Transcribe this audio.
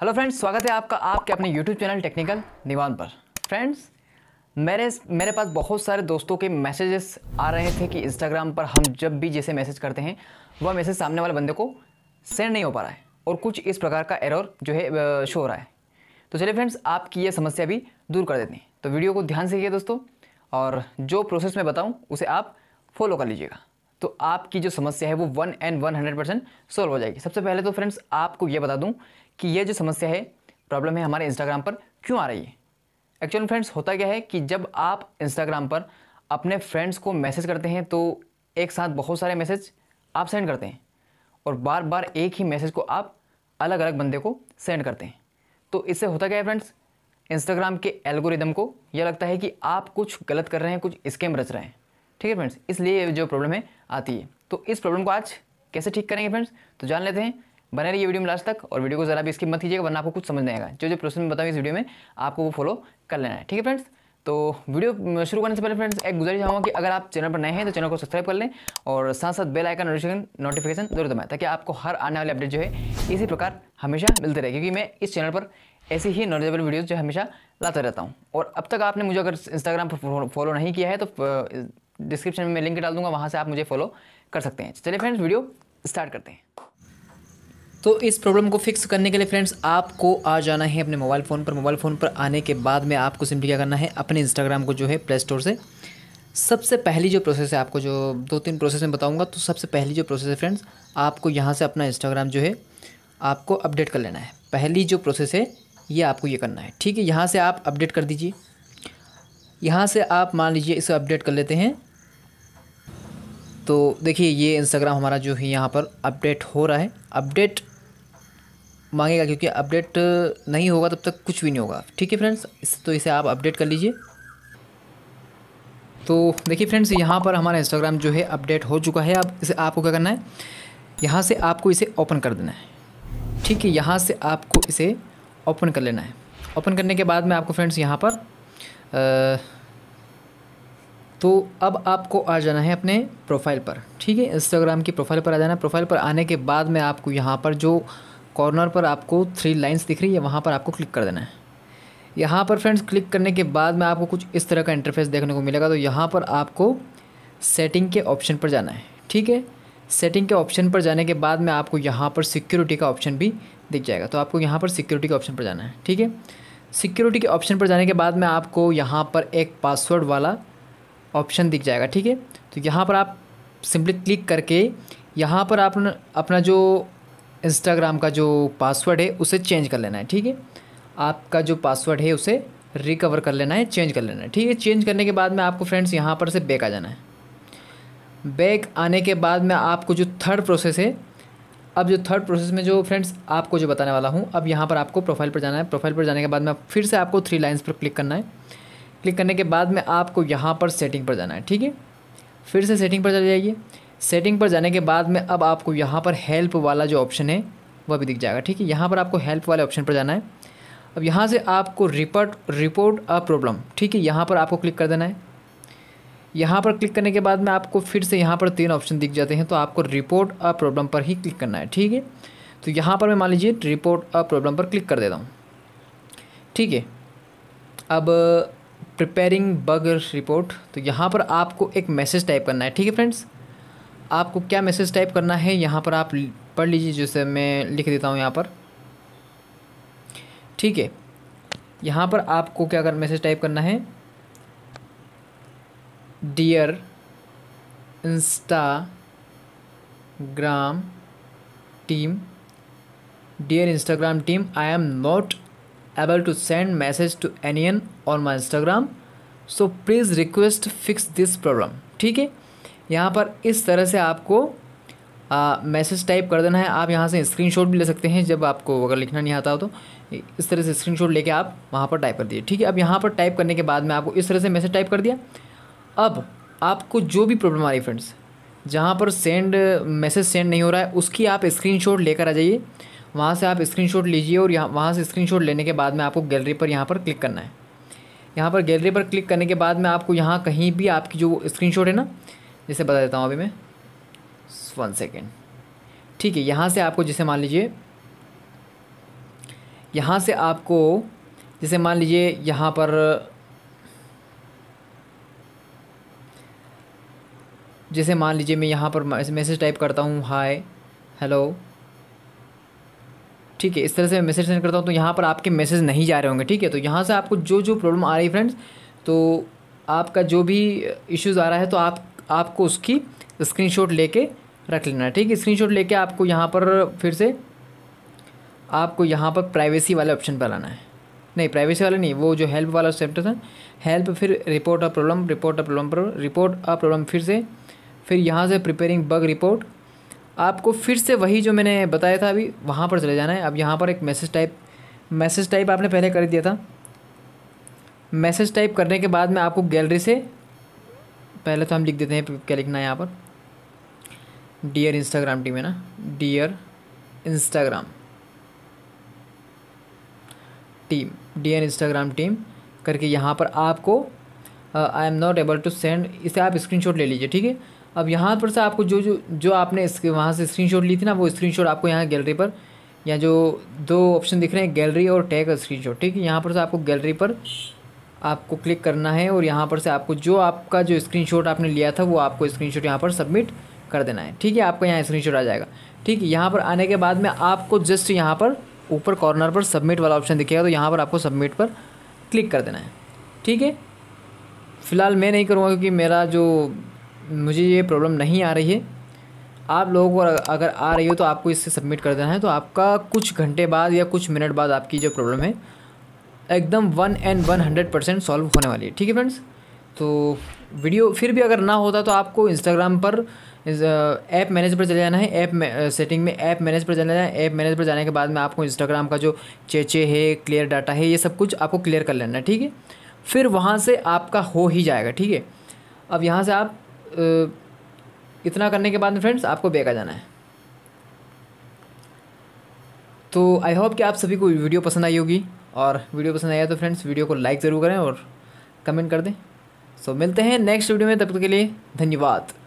hello friends स्वागत है आपका आपके अपने यूट्यूब चैनल टेक्निकल दीवान पर फ्रेंड्स मेरे मेरे पास बहुत सारे दोस्तों के मैसेजेस आ रहे थे कि इंस्टाग्राम पर हम जब भी जैसे मैसेज करते हैं वह मैसेज सामने वाले बंदे को सेंड नहीं हो पा रहा है और कुछ इस प्रकार का एरर जो है शो हो रहा है तो चलिए फ्रेंड्स आपकी ये समस्या भी दूर कर देते हैं तो वीडियो को ध्यान से किए दोस्तों और जो प्रोसेस मैं बताऊँ उसे आप फॉलो कर लीजिएगा तो आपकी जो समस्या है वो one and one hundred percent solve हो जाएगी सबसे पहले तो फ्रेंड्स आपको ये बता दूँ कि ये जो समस्या है प्रॉब्लम है हमारे इंस्टाग्राम पर क्यों आ रही है एक्चुअल फ्रेंड्स होता क्या है कि जब आप इंस्टाग्राम पर अपने फ्रेंड्स को मैसेज करते हैं तो एक साथ बहुत सारे मैसेज आप सेंड करते हैं और बार बार एक ही मैसेज को आप अलग अलग बंदे को सेंड करते हैं तो इससे होता क्या है फ्रेंड्स इंस्टाग्राम के एल्गोरिदम को यह लगता है कि आप कुछ गलत कर रहे हैं कुछ स्कैम रच रहे हैं ठीक है फ्रेंड्स इसलिए जो प्रॉब्लम है आती है तो इस प्रॉब्लम को आज कैसे ठीक करेंगे फ्रेंड्स तो जान लेते हैं बने रहिए वीडियो में लास्ट तक और वीडियो को ज़रा भी स्किप मत कीजिएगा वरना आपको कुछ समझ नहीं आएगा जो जो प्रोसेस में बताऊँ इस वीडियो में आपको वो फॉलो कर लेना है ठीक है फ्रेंड्स तो वीडियो शुरू करने से पहले फ्रेंड्स एक गुजारिश चाहूँगा कि अगर आप चैनल पर नए हैं तो चैनल को सब्सक्राइब कर लें और साथ साथ बेल आइकन नोटिफिकेशन नोटिफिकेशन जरूर दबाएं ताकि आपको हर आने वाले अपडेट जो है इसी प्रकार हमेशा मिलते रहे क्योंकि मैं इस चैनल पर ऐसी ही नॉलेजेबल वीडियोज़ जो हमेशा लाता रहता हूँ और अब तक आपने मुझे अगर इंस्टाग्राम पर फॉलो नहीं किया है तो डिस्क्रिप्शन में मैं लिंक डाल दूंगा वहाँ से आप मुझे फॉलो कर सकते हैं चलिए फ्रेंड्स वीडियो स्टार्ट करते हैं तो इस प्रॉब्लम को फिक्स करने के लिए फ्रेंड्स आपको आ जाना है अपने मोबाइल फ़ोन पर मोबाइल फ़ोन पर आने के बाद में आपको सिंपली क्या करना है अपने इंस्टाग्राम को जो है प्ले स्टोर से सबसे पहली जो प्रोसेस है आपको जो दो तीन प्रोसेस में बताऊंगा तो सबसे पहली जो प्रोसेस है फ्रेंड्स आपको यहाँ से अपना इंस्टाग्राम जो है आपको अपडेट कर लेना है पहली जो प्रोसेस है ये आपको ये करना है ठीक है यहाँ से आप अपडेट कर दीजिए यहाँ से आप मान लीजिए इसे अपडेट कर लेते हैं तो देखिए ये इंस्टाग्राम हमारा जो है यहाँ पर अपडेट हो रहा है अपडेट मांगेगा क्योंकि अपडेट नहीं होगा तब तक कुछ भी नहीं होगा ठीक है फ्रेंड्स इस तो इसे आप अपडेट कर लीजिए तो देखिए फ्रेंड्स यहाँ पर हमारा इंस्टाग्राम जो है अपडेट हो चुका है अब इसे आपको क्या करना है यहाँ से आपको इसे ओपन कर देना है ठीक है यहाँ से आपको इसे ओपन कर लेना है ओपन करने के बाद में आपको फ्रेंड्स यहाँ पर तो अब आपको आ जाना है अपने प्रोफाइल पर ठीक है इंस्टाग्राम की प्रोफाइल पर आ जाना प्रोफाइल पर आने के बाद में आपको यहाँ पर जो कॉर्नर पर आपको थ्री लाइंस दिख रही है वहाँ पर आपको क्लिक कर देना है यहाँ पर फ्रेंड्स क्लिक करने के बाद में आपको कुछ इस तरह का इंटरफेस देखने को मिलेगा तो यहाँ पर आपको सेटिंग के ऑप्शन पर जाना है ठीक है सेटिंग के ऑप्शन पर जाने के बाद में आपको यहाँ पर सिक्योरिटी का ऑप्शन भी दिख जाएगा तो आपको यहाँ पर सिक्योरिटी के ऑप्शन पर जाना है ठीक है सिक्योरिटी के ऑप्शन पर जाने के बाद में आपको यहाँ पर एक पासवर्ड वाला ऑप्शन दिख जाएगा ठीक है तो यहाँ पर आप सिंपली क्लिक करके यहाँ पर आप अपना जो इंस्टाग्राम का जो पासवर्ड है उसे चेंज कर लेना है ठीक है आपका जो पासवर्ड है उसे रिकवर कर लेना है चेंज कर लेना है ठीक है चेंज करने के बाद में आपको फ्रेंड्स यहाँ पर से बैक आ जाना है बैक आने के बाद में आपको जो थर्ड प्रोसेस है अब जो थर्ड प्रोसेस में जो फ्रेंड्स आपको जो बताने वाला हूँ अब यहाँ पर आपको प्रोफाइल पर जाना है प्रोफाइल पर जाने के बाद में फिर से आपको थ्री लाइन्स पर क्लिक करना है क्लिक करने के बाद में आपको यहाँ पर सेटिंग पर जाना है ठीक है फिर से सेटिंग पर चले जाइए सेटिंग पर जाने के बाद में अब आपको यहाँ पर हेल्प वाला जो ऑप्शन है वह भी दिख जाएगा ठीक है यहाँ पर आपको हेल्प वाले ऑप्शन पर जाना है अब यहाँ से आपको रिपोर्ट रिपोर्ट अ प्रॉब्लम ठीक है यहाँ पर आपको क्लिक कर देना है यहाँ पर क्लिक करने के बाद में आपको फिर से यहाँ पर तीन ऑप्शन दिख जाते हैं तो आपको रिपोर्ट अ प्रॉब्लम पर ही क्लिक करना है ठीक है तो यहाँ पर मैं मान लीजिए रिपोर्ट अ प्रॉब्लम पर क्लिक कर देता हूँ ठीक है अब प्रिपेयरिंग बग रिपोर्ट तो यहाँ पर आपको एक मैसेज टाइप करना है ठीक है फ्रेंड्स आपको क्या मैसेज टाइप करना है यहाँ पर आप पढ़ लीजिए जैसे मैं लिख देता हूँ यहाँ पर ठीक है यहाँ पर आपको क्या कर मैसेज टाइप करना है dear Instagram team dear Instagram team I am not able to send message to anyone on my Instagram so please request fix this problem ठीक है यहाँ पर इस तरह से आपको मैसेज टाइप कर देना है आप यहाँ से स्क्रीनशॉट भी ले सकते हैं जब आपको अगर लिखना नहीं आता हो तो इस तरह से स्क्रीनशॉट लेके आप वहाँ पर टाइप कर दिए ठीक है अब यहाँ पर टाइप करने के बाद में आपको इस तरह से मैसेज टाइप कर दिया अब आपको जो भी प्रॉब्लम आ रही फ्रेंड्स जहाँ पर सेंड मैसेज सेंड नहीं हो रहा है उसकी आप स्क्रीनशॉट लेकर आ जाइए वहाँ से आप स्क्रीनशॉट लीजिए और यहाँ वहाँ से स्क्रीनशॉट लेने के बाद में आपको गैलरी पर यहाँ पर क्लिक करना है यहाँ पर गैलरी पर क्लिक करने के बाद में आपको यहाँ कहीं भी आपकी जो स्क्रीनशॉट है ना जैसे बता देता हूँ अभी मैं वन सेकेंड ठीक है यहाँ से आपको जैसे मान लीजिए यहाँ से आपको जैसे मान लीजिए यहाँ पर जैसे मान लीजिए मैं यहाँ पर मैसेज टाइप करता हूँ हाय हेलो ठीक है इस तरह से मैं मैसेज सेंड करता हूँ तो यहाँ पर आपके मैसेज नहीं जा रहे होंगे ठीक है तो यहाँ से आपको जो जो प्रॉब्लम आ रही है फ्रेंड्स तो आपका जो भी इश्यूज़ आ रहा है तो आप आपको उसकी स्क्रीनशॉट लेके रख लेना ठीक है स्क्रीनशॉट लेके आपको यहाँ पर फिर से आपको यहाँ पर प्राइवेसी वाले ऑप्शन पर आना है नहीं प्राइवेसी वाला नहीं वो जो हेल्प वाला सेप्टर था हेल्प फिर report a problem report a problem पर रिपोर्ट अ प्रॉब्लम फिर से फिर यहाँ से प्रिपेयरिंग बग रिपोर्ट आपको फिर से वही जो मैंने बताया था अभी वहाँ पर चले जाना है अब यहाँ पर एक मैसेज टाइप मैसेज टाइप आपने पहले कर दिया था मैसेज टाइप करने के बाद में आपको गैलरी से पहले तो हम लिख देते हैं क्या लिखना है यहाँ पर डियर इंस्टाग्राम टीम है ना dear Instagram team dear Instagram team करके यहाँ पर आपको I am not able to send इसे आप स्क्रीनशॉट ले लीजिए ठीक है अब यहाँ पर से आपको जो जो जो आपने इसके वहाँ से स्क्रीनशॉट ली थी ना वो स्क्रीनशॉट आपको यहाँ गैलरी पर या जो दो ऑप्शन दिख रहे हैं गैलरी और टैग स्क्रीनशॉट ठीक है यहाँ पर से आपको गैलरी पर आपको क्लिक करना है और यहाँ पर से आपको जो आपका जो स्क्रीनशॉट आपने लिया था वो आपको स्क्रीनशॉट यहाँ पर सबमिट कर देना है ठीक है आपका यहाँ स्क्रीनशॉट आ जाएगा ठीक है यहाँ पर आने के बाद में आपको जस्ट यहाँ पर ऊपर कॉर्नर पर सबमिट वाला ऑप्शन दिखेगा तो यहाँ पर आपको सबमिट पर क्लिक कर देना है ठीक है फ़िलहाल मैं नहीं करूँगा क्योंकि मेरा जो मुझे ये प्रॉब्लम नहीं आ रही है आप लोगों को अगर आ रही हो तो आपको इससे सबमिट कर देना है तो आपका कुछ घंटे बाद या कुछ मिनट बाद आपकी जो प्रॉब्लम है एकदम one and one hundred percent solve होने वाली है ठीक है फ्रेंड्स तो वीडियो फिर भी अगर ना होता तो आपको इंस्टाग्राम पर ऐप मैनेज पर चले जाना है ऐप सेटिंग में ऐप मैनेज पर चले जाना है ऐप मैनेज पर जाने के बाद में आपको इंस्टाग्राम का जो चेचे है क्लियर डाटा है ये सब कुछ आपको क्लियर कर लेना है ठीक है फिर वहाँ से आपका हो ही जाएगा ठीक है अब यहाँ से आप इतना करने के बाद में फ्रेंड्स आपको बैक आ जाना है तो आई होप कि आप सभी को वीडियो पसंद आई होगी और वीडियो पसंद आया तो फ्रेंड्स वीडियो को लाइक ज़रूर करें और कमेंट कर दें सो so, मिलते हैं नेक्स्ट वीडियो में तब तक के लिए धन्यवाद